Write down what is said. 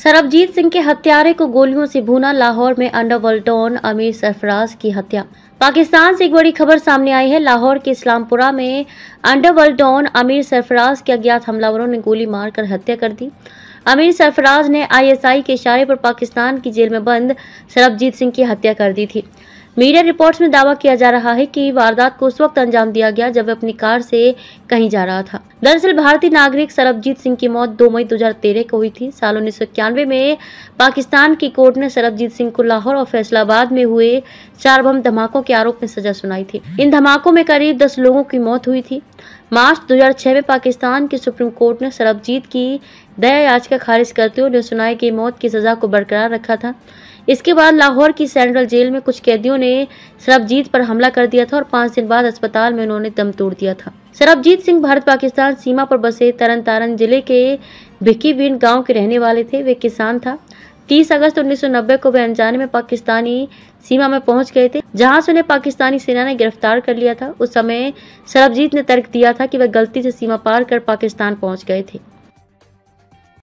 सरबजीत सिंह के हत्यारे को गोलियों से भूना लाहौर में अंडरवर्ल्ड डॉन अमीर सरफराज की हत्या पाकिस्तान से एक बड़ी खबर सामने आई है लाहौर के इस्लामपुरा में अंडरवर्ल्ड डॉन अमीर सरफराज के अज्ञात हमलावरों ने गोली मारकर हत्या कर दी अमीर सरफराज ने आईएसआई के इशारे पर पाकिस्तान की जेल में बंद सरबजीत सिंह की हत्या कर दी थी मीडिया रिपोर्ट्स में दावा किया जा रहा है कि वारदात को उस वक्त अंजाम दिया गया जब वह अपनी कार से कहीं जा रहा था दरअसल भारतीय नागरिक सरबजीत सिंह की मौत 2 मई 2013 को हुई थी साल उन्नीस में पाकिस्तान की कोर्ट ने सरबजीत सिंह को लाहौर और फैसलाबाद में हुए चार बम धमाकों के आरोप में सजा सुनाई थी इन धमाकों में करीब दस लोगों की मौत हुई थी मार्च 2006 में पाकिस्तान के सुप्रीम कोर्ट ने सरबजीत की दया याचिका खारिज करते हुए उन्हें सुनाया कि मौत की सज़ा को बरकरार रखा था इसके बाद लाहौर की सेंट्रल जेल में कुछ कैदियों ने सरबजीत पर हमला कर दिया था और पाँच दिन बाद अस्पताल में उन्होंने दम तोड़ दिया था सरबजीत सिंह भारत पाकिस्तान सीमा पर बसे तरन तारण जिले के भिक्कीविंड गांव के रहने वाले थे वे किसान था 30 अगस्त 1990 को वे अनजाने में पाकिस्तानी सीमा में पहुंच गए थे जहां से उन्हें पाकिस्तानी सेना ने गिरफ्तार कर लिया था उस समय सरबजीत ने तर्क दिया था कि वह गलती से सीमा पार कर पाकिस्तान पहुंच गए थे